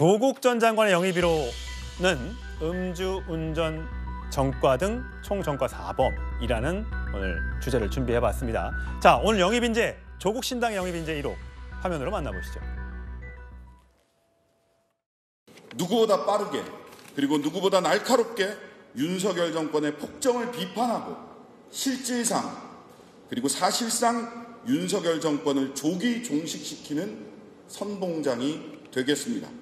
조국 전 장관의 영입비로는 음주운전 정과 등 총정과 사범이라는 오늘 주제를 준비해봤습니다. 자, 오늘 영입인재 조국 신당 영입인재 1호 화면으로 만나보시죠. 누구보다 빠르게 그리고 누구보다 날카롭게 윤석열 정권의 폭정을 비판하고 실질상 그리고 사실상 윤석열 정권을 조기 종식시키는 선봉장이 되겠습니다.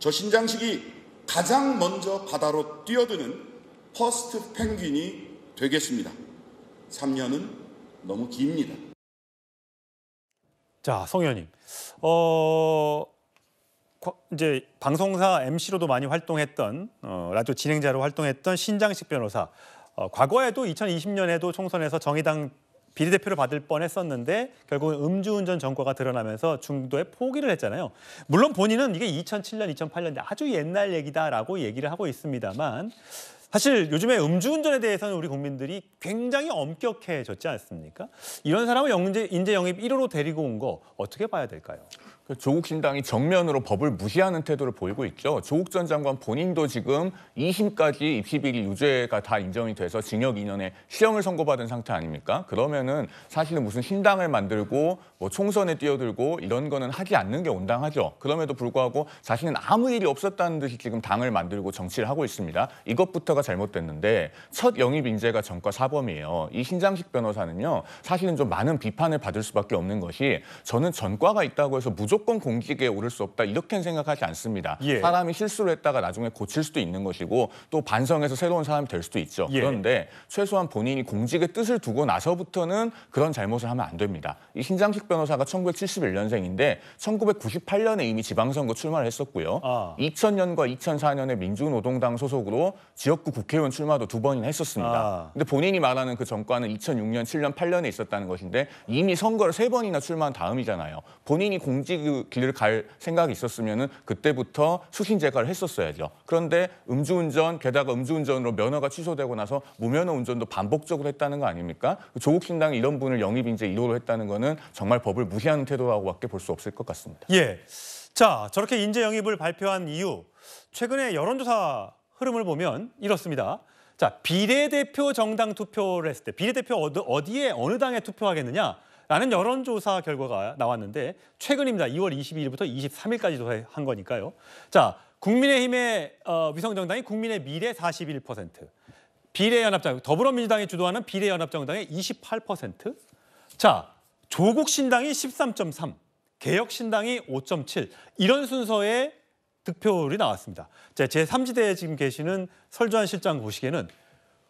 저 신장식이 가장 먼저 바다로 뛰어드는 퍼스트 펭귄이 되겠습니다. 3년은 너무 깁니다. 자, 성 의원님. 어, 이제 방송사 MC로도 많이 활동했던 어, 라디오 진행자로 활동했던 신장식 변호사. 어, 과거에도 2020년에도 총선에서 정의당 비례대표를 받을 뻔했었는데 결국은 음주운전 전과가 드러나면서 중도에 포기를 했잖아요. 물론 본인은 이게 2007년, 2008년 아주 옛날 얘기다라고 얘기를 하고 있습니다만 사실 요즘에 음주운전에 대해서는 우리 국민들이 굉장히 엄격해졌지 않습니까? 이런 사람을 영재, 인재 영입 1호로 데리고 온 거 어떻게 봐야 될까요? 조국 신당이 정면으로 법을 무시하는 태도를 보이고 있죠. 조국 전 장관 본인도 지금 2심까지 입시비리 유죄가 다 인정이 돼서 징역 2년에 실형을 선고받은 상태 아닙니까? 그러면은 사실은 무슨 신당을 만들고 뭐 총선에 뛰어들고 이런 거는 하지 않는 게 온당하죠. 그럼에도 불구하고 자신은 아무 일이 없었다는 듯이 지금 당을 만들고 정치를 하고 있습니다. 이것부터가 잘못됐는데 첫 영입 인재가 전과 사범이에요. 이 신장식 변호사는요. 사실은 좀 많은 비판을 받을 수밖에 없는 것이 저는 전과가 있다고 해서 무조건 무조건 공직에 오를 수 없다 이렇게 생각하지 않습니다. 예. 사람이 실수를 했다가 나중에 고칠 수도 있는 것이고 또 반성해서 새로운 사람이 될 수도 있죠. 예. 그런데 최소한 본인이 공직의 뜻을 두고 나서부터는 그런 잘못을 하면 안 됩니다. 이 신장식 변호사가 1971년생인데 1998년에 이미 지방선거 출마를 했었고요. 아. 2000년과 2004년에 민주노동당 소속으로 지역구 국회의원 출마도 두 번이나 했었습니다. 아. 근데 본인이 말하는 그 정과는 2006년, 7년, 8년에 있었다는 것인데 이미 선거를 세 번이나 출마한 다음이잖아요. 본인이 공직 그 길을 갈 생각이 있었으면 그때부터 수신 제가를 했었어야죠. 그런데 음주운전 게다가 음주운전으로 면허가 취소되고 나서 무면허 운전도 반복적으로 했다는 거 아닙니까? 조국신당 이런 분을 영입 인재 1호로 했다는 거는 정말 법을 무시하는 태도라고밖에 볼 수 없을 것 같습니다. 예. 자, 저렇게 인재 영입을 발표한 이유 최근에 여론조사 흐름을 보면 이렇습니다. 자, 비례대표 정당 투표를 했을 때 비례대표 어디에 어느 당에 투표하겠느냐? 라는 여론조사 결과가 나왔는데 최근입니다. 2월 22일부터 23일까지 조사한 거니까요. 자, 국민의힘의 어, 위성정당이 국민의 미래 41%, 비례연합정, 더불어민주당이 주도하는 비례연합정당의 28%, 자, 조국신당이 13.3, 개혁신당이 5.7 이런 순서의 득표율이 나왔습니다. 제3지대에 지금 계시는 설주한 실장 보시기에는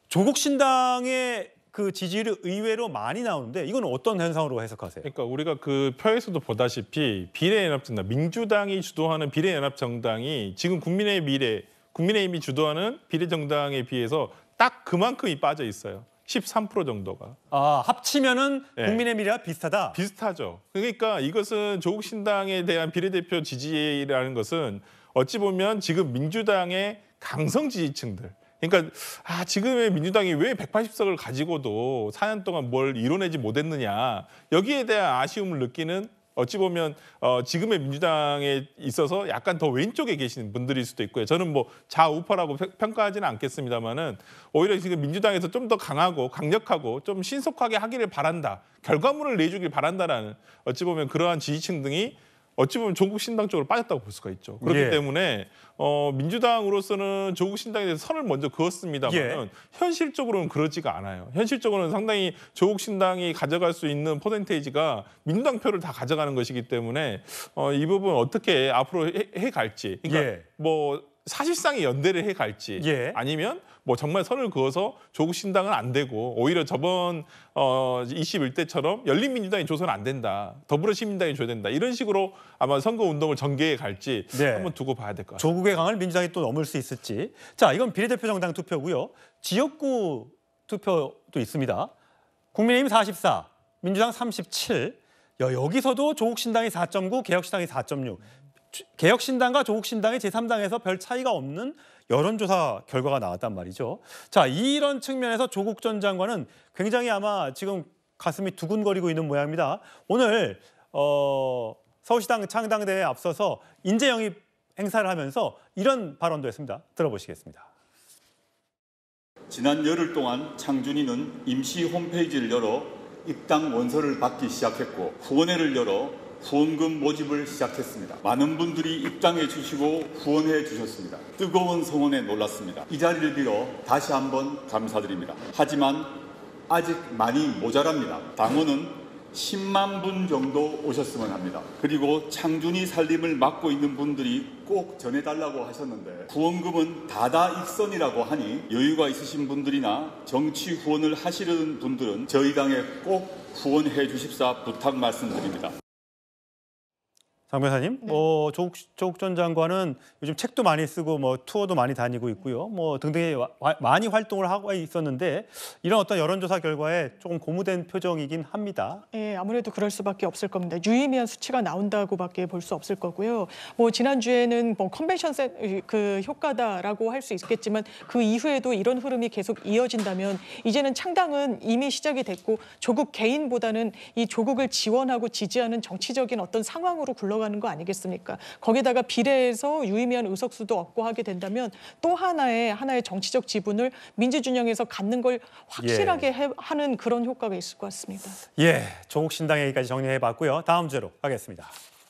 조국신당의 그 지지율이 의외로 많이 나오는데 이건 어떤 현상으로 해석하세요? 그러니까 우리가 그 표에서도 보다시피 비례연합정당, 민주당이 주도하는 비례연합정당이 지금 국민의 미래, 국민의힘이 주도하는 비례정당에 비해서 딱 그만큼이 빠져 있어요. 13% 정도가. 아, 합치면은 네. 국민의 미래와 비슷하다? 비슷하죠. 그러니까 이것은 조국신당에 대한 비례대표 지지라는 것은 어찌 보면 지금 민주당의 강성 지지층들 그러니까 아, 지금의 민주당이 왜 180석을 가지고도 4년 동안 뭘 이뤄내지 못했느냐 여기에 대한 아쉬움을 느끼는 어찌 보면 어, 지금의 민주당에 있어서 약간 더 왼쪽에 계시는 분들일 수도 있고요. 저는 뭐 좌우파라고 평가하지는 않겠습니다만은 오히려 지금 민주당에서 좀 더 강하고 강력하고 좀 신속하게 하기를 바란다. 결과물을 내주길 바란다라는 어찌 보면 그러한 지지층 등이 어찌 보면 조국 신당 쪽으로 빠졌다고 볼 수가 있죠. 그렇기 예. 때문에 어, 민주당으로서는 조국 신당에 대해서 선을 먼저 그었습니다만 예. 현실적으로는 그러지가 않아요. 현실적으로는 상당히 조국 신당이 가져갈 수 있는 퍼센테이지가 민주당 표를 다 가져가는 것이기 때문에 어, 이 부분 어떻게 앞으로 해, 해 갈지. 그러니까 예. 뭐 사실상의 연대를 해 갈지 예. 아니면 뭐 정말 선을 그어서 조국 신당은 안 되고 오히려 저번 어 21대처럼 열린민주당이 조선 안 된다. 더불어시민당이 줘야 된다. 이런 식으로 아마 선거 운동을 전개해 갈지 네. 한번 두고 봐야 될 것 같아요. 조국의 강을 민주당이 또 넘을 수 있을지. 자, 이건 비례대표 정당 투표고요. 지역구 투표도 있습니다. 국민의힘 44, 민주당 37. 여기서도 조국 신당이 4.9, 개혁 신당이 4.6. 개혁신당과 조국신당의 제3당에서 별 차이가 없는 여론조사 결과가 나왔단 말이죠. 자, 이런 측면에서 조국 전 장관은 굉장히 아마 지금 가슴이 두근거리고 있는 모양입니다. 오늘 어, 서울시당 창당대회에 앞서서 인재영입 행사를 하면서 이런 발언도 했습니다. 들어보시겠습니다. 지난 열흘 동안 창준이는 임시 홈페이지를 열어 입당 원서를 받기 시작했고 후원회를 열어 후원금 모집을 시작했습니다. 많은 분들이 입장해 주시고 후원해 주셨습니다. 뜨거운 성원에 놀랐습니다. 이 자리를 빌어 다시 한번 감사드립니다. 하지만 아직 많이 모자랍니다. 당원은 10만 분 정도 오셨으면 합니다. 그리고 창준이 살림을 맡고 있는 분들이 꼭 전해달라고 하셨는데 후원금은 다다 익선이라고 하니 여유가 있으신 분들이나 정치 후원을 하시려는 분들은 저희 당에 꼭 후원해 주십사 부탁 말씀드립니다. 장 변호사님, 네. 어, 조국, 조국 전 장관은 요즘 책도 많이 쓰고 뭐 투어도 많이 다니고 있고요. 뭐 등등의 와, 많이 활동을 하고 있었는데 이런 어떤 여론조사 결과에 조금 고무된 표정이긴 합니다. 예, 네, 아무래도 그럴 수밖에 없을 겁니다. 유의미한 수치가 나온다고밖에 볼 수 없을 거고요. 뭐 지난주에는 뭐 컨벤션 센, 그 효과다라고 할 수 있겠지만 그 이후에도 이런 흐름이 계속 이어진다면 이제는 창당은 이미 시작이 됐고 조국 개인보다는 이 조국을 지원하고 지지하는 정치적인 어떤 상황으로 굴러 들어가는 거 아니겠습니까? 거기다가 비례해서 유의미한 의석수도 얻고 하게 된다면 또 하나의 하나의 정치적 지분을 민주진영에서 갖는 걸 확실하게 예. 해, 하는 그런 효과가 있을 것 같습니다. 예, 조국 신당 얘기까지 정리해봤고요. 다음 주로 가겠습니다.